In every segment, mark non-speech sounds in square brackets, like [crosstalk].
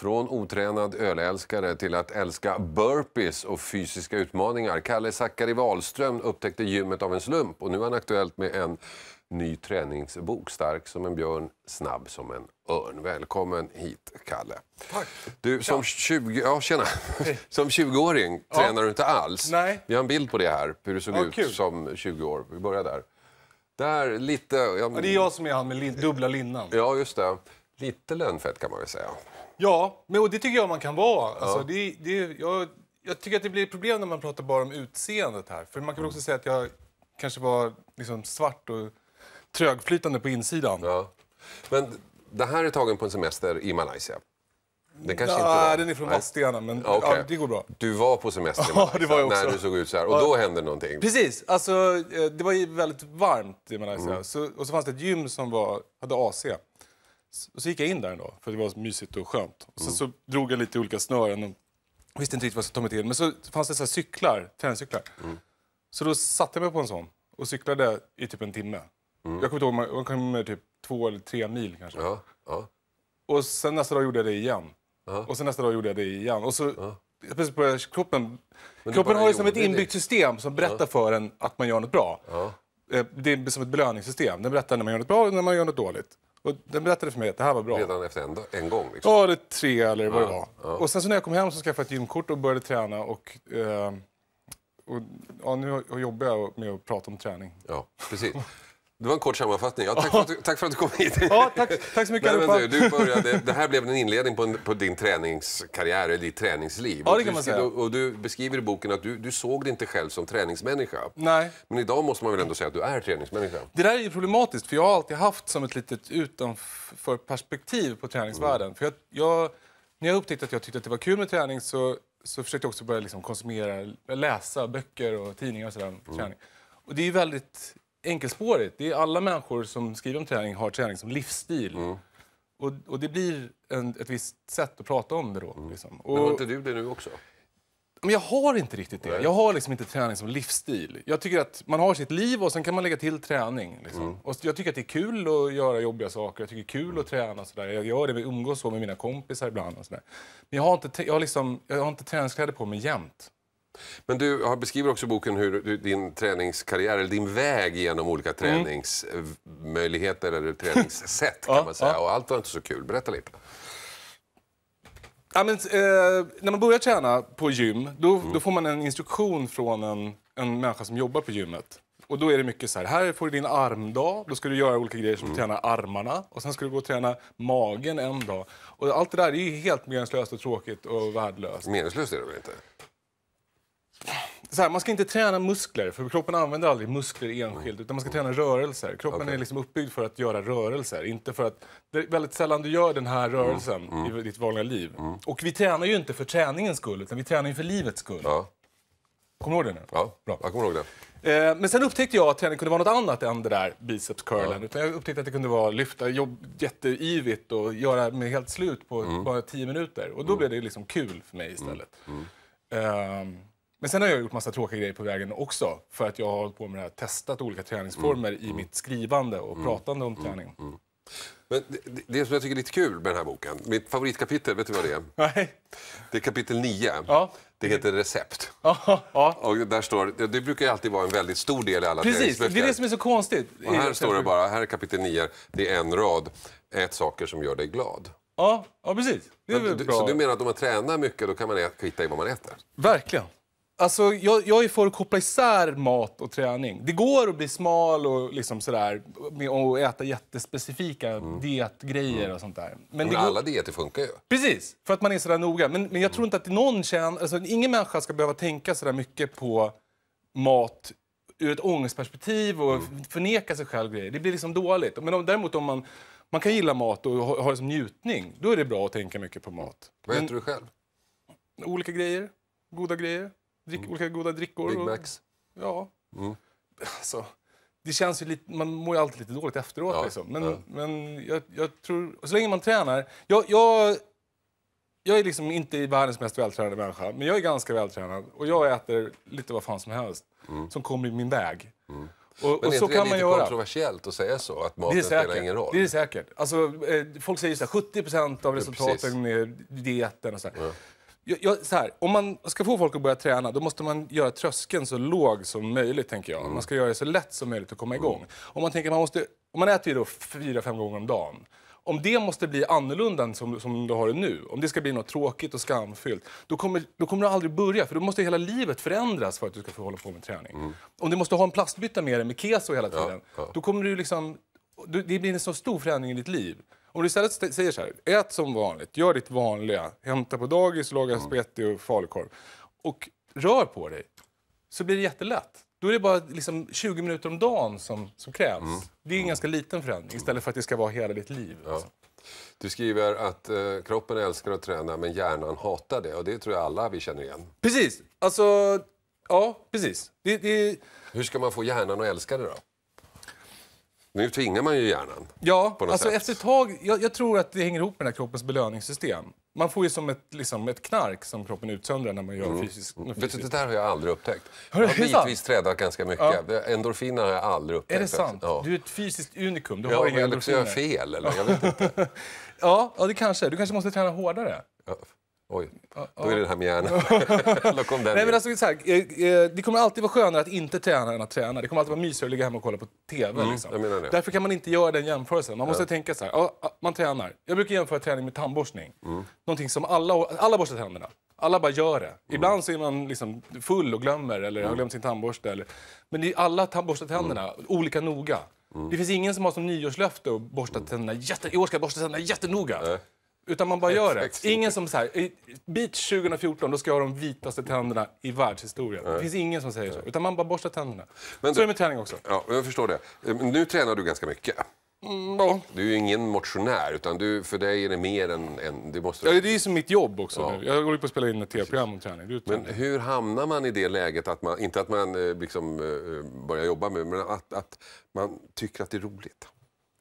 Från otränad ölälskare till att älska burpees och fysiska utmaningar. Kalle Zackari Wahlström upptäckte gymmet av en slump och nu är han aktuellt med en ny träningsbok. Stark som en björn, snabb som en örn. Välkommen hit, Kalle. Tack. Du, som 20... Ja, tjena. 20-åring [laughs] ja. tränar du inte alls. Nej. Vi har en bild på det här, hur du såg ja, ut kul. som 20 år. Vi börjar där. Där lite... Jag... Ja, det är jag som är han med lin, dubbla linnan. Ja, just det. Lite lönnfett kan man väl säga. Ja, men, och det tycker jag man kan vara. Alltså, ja. det, det, jag, jag tycker att det blir problem när man pratar bara om utseendet här. För man kan mm. också säga att jag kanske var liksom svart och trögflytande på insidan. Ja. Men det här är tagen på en semester i Malaysia. Den kanske ja, inte var. den är från Vadstena, men okay. ja, det går bra. Du var på semester i Malaysia [laughs] ja, det var jag också. när du såg ut så här och då hände någonting. Precis, alltså eh, det var väldigt varmt i Malaysia. Mm. Så, och så fanns det ett gym som var, hade AC. Så gick jag in där en för det var mysigt och skönt. Och sen mm. så drog jag lite olika snören och visste inte riktigt vad jag skulle ta mig till. Men så fanns det så cyklar, träningscyklar. Mm. Så då satte jag mig på en sån och cyklade i typ en timme. Mm. Jag kommer inte ihåg, man kommer typ två eller tre mil kanske. Ja, ja. Och sen nästa dag gjorde jag det igen. Ja. Och sen nästa dag gjorde jag det igen. Och så, ja. precis började, kroppen kroppen har ju ett inbyggt det. system som berättar för en att man gör något bra. Eh, det är som ett belöningssystem. Den berättar när man gör något bra och när man gör något dåligt. Och den berättade för mig att det här var bra. Redan efter en, en gång? Liksom. Ja, det tre eller vad ja, det var. Ja. Och sen så när jag kom hem så skaffade jag ett gymkort och började träna. Och, eh, och, ja, nu jobbar jag med att prata om träning. Ja, precis. Det var en kort sammanfattning. Ja, tack, för att, tack, för att, du kom hit. Ja, tack, tack så mycket Nej, allihopa. Du, du började, det här blev en inledning på, en, på din träningskarriär, eller ditt träningsliv. Ja, det kan man säga. Och, och du beskriver i boken att du, du såg dig inte själv som träningsmänniska. Nej. Men idag måste man väl ändå säga att du är träningsmänniska? Det där är problematiskt, för jag har alltid haft som ett litet utanför perspektiv på träningsvärlden. Mm. För jag, jag, när jag upptäckte att jag tyckte att det var kul med träning så, så försökte jag också börja liksom konsumera, läsa böcker och tidningar och sådär. Mm. Och det är väldigt enkelspårigt. Det är alla människor som skriver om träning har träning som livsstil. Mm. Och, och det blir en, ett visst sätt att prata om det då. Mm. Liksom. Och, Men har inte du det nu också? Men jag har inte riktigt det. Nej. Jag har liksom inte träning som livsstil. Jag tycker att man har sitt liv och sen kan man lägga till träning. Liksom. Mm. Och jag tycker att det är kul att göra jobbiga saker. Jag tycker kul mm. att träna och sådär. Jag gör det, umgås så med mina kompisar ibland och sådär. Men jag har inte, jag liksom, jag har inte träningskläder på mig jämt. Men du har beskriver också i boken hur din träningskarriär, eller din väg genom olika mm. träningsmöjligheter mm. eller träningssätt [laughs] kan man säga. Och allt var inte så kul. Berätta lite. Ja, men, eh, när man börjar träna på gym, då, mm. då får man en instruktion från en, en människa som jobbar på gymmet. Och då är det mycket så här, här får du din armdag, då ska du göra olika grejer som mm. träna armarna och sen ska du gå och träna magen en dag. Och allt det där är helt meningslöst och tråkigt och värdelöst. Meningslöst är det väl inte? så här, man ska inte träna muskler, för kroppen använder aldrig muskler enskilt, mm. utan man ska träna rörelser. Kroppen okay. är liksom uppbyggd för att göra rörelser, inte för att... Det är väldigt sällan du gör den här mm. rörelsen mm. i ditt vanliga liv. Mm. Och vi tränar ju inte för träningens skull, utan vi tränar ju för livets skull. Ja. Kommer du ihåg det nu? Ja, Bra. jag kommer ihåg det. Eh, men sen upptäckte jag att träning kunde vara något annat än det där bicepscurlen. Ja. Utan jag upptäckte att det kunde vara lyfta jobb jätteivigt och göra mig helt slut på mm. bara tio minuter. Och då mm. blev det liksom kul för mig istället. Eh, men sen har jag gjort massa tråkiga grejer på vägen också för att jag har hållit på med det här, testat olika träningsformer mm. i mm. mitt skrivande och mm. pratande om mm, träning. Mm. Men det, det, som jag tycker är lite kul med den här boken, mitt favoritkapitel, vet du vad det är? [laughs] Nej. Det är kapitel 9. Ja. Det heter recept. Ja, ja. Och där står, det, det brukar alltid vara en väldigt stor del i alla Precis, det är det som är så konstigt. Och här står det bara, här är kapitel 9, det är en rad. Ät saker som gör dig glad. Ja, ja precis. Det är men, du, bra. Så du menar att om man tränar mycket då kan man äta, skita i vad man äter? Verkligen. Alltså, jag, jag är för att koppla isär mat och träning. Det går att bli smal och, liksom sådär, och äta jättespecifika mm. dietgrejer mm. och sånt där. Men, men alla går... dieter funkar ju. Precis, för att man är sådär noga. Men, men jag tror inte att någon känner, alltså, ingen människa ska behöva tänka så mycket på mat ur ett ångestperspektiv och mm. förneka sig själv grejer. Det blir liksom dåligt. Men om, däremot om man, man kan gilla mat och ha, ha det som njutning, då är det bra att tänka mycket på mat. Vad äter men, du själv? Olika grejer. Goda grejer drick, mm. olika goda drickor. Big Macs. Och, ja. Mm. Alltså, det känns ju lite, man mår ju alltid lite dåligt efteråt. Ja, liksom. Men, ja. men jag, jag, tror... Så länge man tränar... Jag, jag, jag är liksom inte världens mest vältränade människa, men jag är ganska vältränad. Och jag äter lite vad fan som helst mm. som kommer i min väg. Mm. Och, men är så det kan man lite kontroversiellt att säga så? Att maten spelar ingen roll? Det är säkert. Alltså, eh, folk säger så här, 70 av resultaten ja, är dieten. Och så mm. Jag, så här, om man ska få folk att börja träna då måste man göra tröskeln så låg som möjligt. tänker jag. Man ska göra det så lätt som möjligt att komma mm. igång. Om man, tänker, man, måste, om man äter ju då fyra, fem gånger om dagen. Om det måste bli annorlunda än som, som du har det nu, om det ska bli något tråkigt och skamfyllt, då kommer, då kommer du aldrig börja. För då måste hela livet förändras för att du ska få hålla på med träning. Mm. Om du måste ha en plastbytta med dig med keso hela tiden, ja, ja. då kommer du liksom... Då, det blir en så stor förändring i ditt liv. Om du istället säger så här, ät som vanligt, gör ditt vanliga, hämta på dagis, laga mm. spagetti och falukorv och rör på dig, så blir det jättelätt. Då är det bara liksom 20 minuter om dagen som, som krävs. Mm. Det är en mm. ganska liten förändring istället för att det ska vara hela ditt liv. Ja. Alltså. Du skriver att eh, kroppen älskar att träna men hjärnan hatar det och det tror jag alla vi känner igen. Precis! Alltså, ja precis. Det, det... Hur ska man få hjärnan att älska det då? Nu tvingar man ju hjärnan. Ja, alltså sätt. efter ett tag, jag, jag, tror att det hänger ihop med den kroppens belöningssystem. Man får ju som ett, liksom, ett knark som kroppen utsöndrar när man gör mm. fysisk... Mm. Vet du, det där har jag aldrig upptäckt. Har jag har bitvis trädat ganska mycket. Ja. Endorfiner har jag aldrig upptäckt. Är det alltså. sant? Ja. Du är ett fysiskt unikum. Du ja, inga eller så jag fel. Eller? Jag vet inte. [laughs] ja, ja, det kanske Du kanske måste träna hårdare. Ja. Oj, då är det här med hjärnan. [laughs] Nej, men alltså, så här, eh, eh, det kommer alltid vara skönare att inte träna än att träna. Det kommer alltid vara mysigare att ligga hemma och kolla på TV. Mm, liksom. Därför kan man inte göra den jämförelsen. Man måste ja. tänka så här, man tränar. Jag brukar jämföra träning med tandborstning. Mm. Någonting som alla, alla borstar tänderna. Alla bara gör det. Mm. Ibland så är man liksom full och glömmer eller har mm. glömt sin tandborste. Eller, men det är alla borstar tänderna mm. olika noga. Mm. Det finns ingen som har som nyårslöfte att borsta tänderna jätte, i år ska jag borsta tänderna jättenoga. Äh. Utan man bara gör det. Ingen som säger beach 2014, då ska jag ha de vitaste tänderna i världshistorien. Nej. Det finns ingen som säger så. Utan man bara borstar tänderna. Men så är det med träning också. Ja, jag förstår det. Eh, nu tränar du ganska mycket. Mm, ja. Du är ju ingen motionär, utan du, för dig är det mer än... än du måste... ja, det är ju som mitt jobb också. Ja. Jag håller på att spela in ett tv-program om träning. Men hur hamnar man i det läget, att man, inte att man eh, liksom, eh, börjar jobba med men att, att man tycker att det är roligt?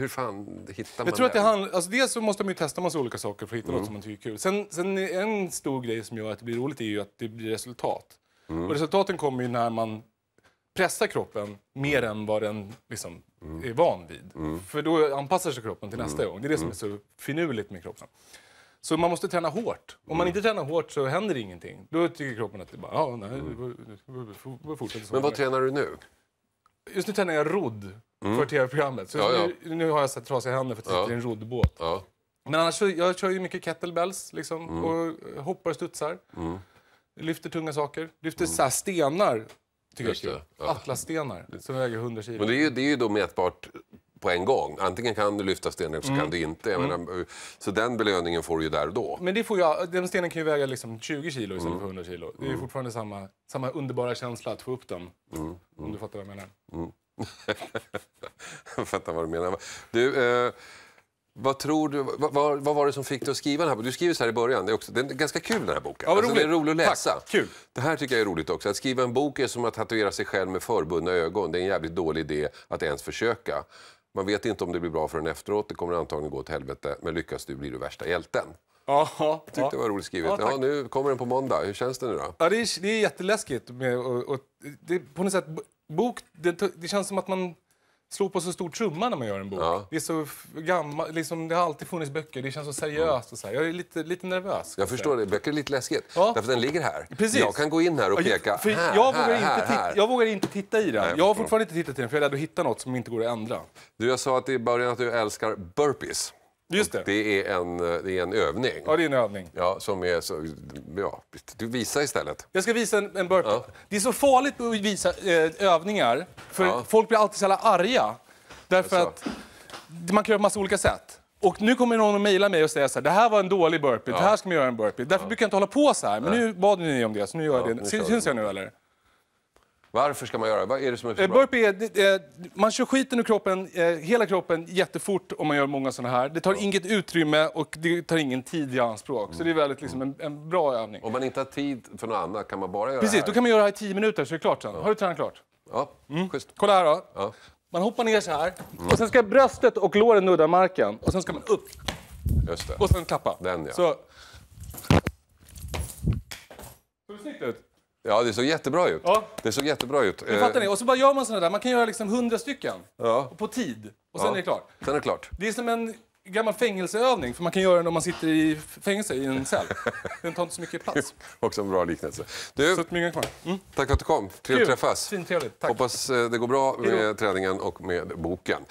Hur fan hittar man jag tror att det handlar, alltså Dels så måste man ju testa massa olika saker för att hitta mm. något som man tycker är kul. Sen, sen en stor grej som gör att det blir roligt är ju att det blir resultat. Mm. Och resultaten kommer ju när man pressar kroppen mer mm. än vad den liksom mm. är van vid. Mm. För då anpassar sig kroppen till mm. nästa gång. Det är det som mm. är så finurligt med kroppen. Så man måste träna hårt. Om man inte tränar hårt så händer ingenting. Då tycker kroppen att det bara, ja, nej, fortsätter så. Men vad tränar du nu? Just nu tränar jag rodd mm. för tv-programmet. Så ja, nu, nu, har jag sett trasiga händer för att jag sitter i en roddbåt. Men annars, jag kör ju mycket kettlebells liksom, mm. och hoppar och studsar. Mm. Lyfter tunga saker. Lyfter mm. så här stenar. Tycker Just jag ja. Atlasstenar som väger 100 kilo. Men det är ju, det är ju då mätbart på en gång. Antingen kan du lyfta stenen eller så mm. kan du inte. Menar, mm. så den belöningen får du ju där och då. Men det får jag, den stenen kan ju väga liksom 20 kilo istället mm. för 100 kilo. Det är ju mm. fortfarande samma, samma underbara känsla att få upp den. Om du fattar vad jag menar. Jag [laughs] fattar vad du menar. Du, eh, vad, tror du, vad, vad, var det som fick dig att skriva den här boken? Du skriver så här i början. Det är, också, det är ganska kul den här boken. Ja, alltså, det är roligt att läsa. Tack. Kul. Det här tycker jag är roligt också. Att skriva en bok är som att tatuera sig själv med förbundna ögon. Det är en jävligt dålig idé att ens försöka. Man vet inte om det blir bra förrän efteråt. Det kommer antagligen gå åt helvete. Men lyckas du blir du värsta hjälten. Ja, tyckte ja. det var roligt skrivet. Ja, ja, nu kommer den på måndag. Hur känns det nu då? Ja, det, är, det är jätteläskigt. Med, och, och, det, på något sätt bok, det, det känns som att man slår på så stor trumma när man gör en bok. Ja. Det är så gammal, liksom, det har alltid funnits böcker, det känns så seriöst och så här. Jag är lite, lite nervös. Jag förstår det, böcker är lite läskigt. Ja. Därför den ligger här. Precis. Jag kan gå in här och peka, för här, jag vågar här, inte här, här. Jag vågar inte titta i den. Nej, jag har fortfarande inte tittat i den, för jag är rädd att hitta något som inte går att ändra. Du, jag sa att i början att du älskar burpees. Just det. det. är en, eh, det är en övning. Ja, det är en övning. Ja, som är så, ja, du visar istället. Jag ska visa en, en burpee. Ja. Det är så farligt att visa eh, övningar, för ja. folk blir alltid så jävla arga. Därför alltså. att man kan göra massa olika sätt. Och nu kommer någon att mejla mig och säga så här, det här var en dålig burpee, ja. det här ska man göra en burpee. Därför ja. brukar jag inte hålla på så här, men nu bad ni om det, så nu gör jag det. Syns jag nu eller? Varför ska man göra Vad är det som är så eh, bra? Burpee, är, det, man kör skiten ur kroppen, eh, hela kroppen jättefort om man gör många sådana här. Det tar mm. inget utrymme och det tar ingen tid i anspråk. Så det är mm. väldigt liksom, en, en bra övning. Om man inte har tid för något annat kan man bara göra Precis, det här? då kan man göra det här i tio minuter så är det klart sen. Mm. Har du tränat klart? Ja, mm. schysst. Kolla här då. Ja. Man hoppar ner så här mm. och sen ska bröstet och låren nudda marken och sen ska man upp. Just det. Och sen klappa. Den ja. Så. Såg det snyggt ut? Ja, det såg jättebra ut. Ja. Det såg jättebra ut. Det fattar ni? Eh, och så bara gör man sådana där. Man kan göra liksom hundra stycken ja. på tid. Och sen ja. är det klart. Sen är det klart. Det är som en gammal fängelseövning, för man kan göra den om man sitter i fängelse i en cell. [laughs] Den tar inte så mycket plats. [laughs] Också en bra liknelse. Du, så kvar. Mm. Tack för att du kom. Trevligt träffas. Fint, trevligt. Tack. Hoppas eh, det går bra med träningen och med boken.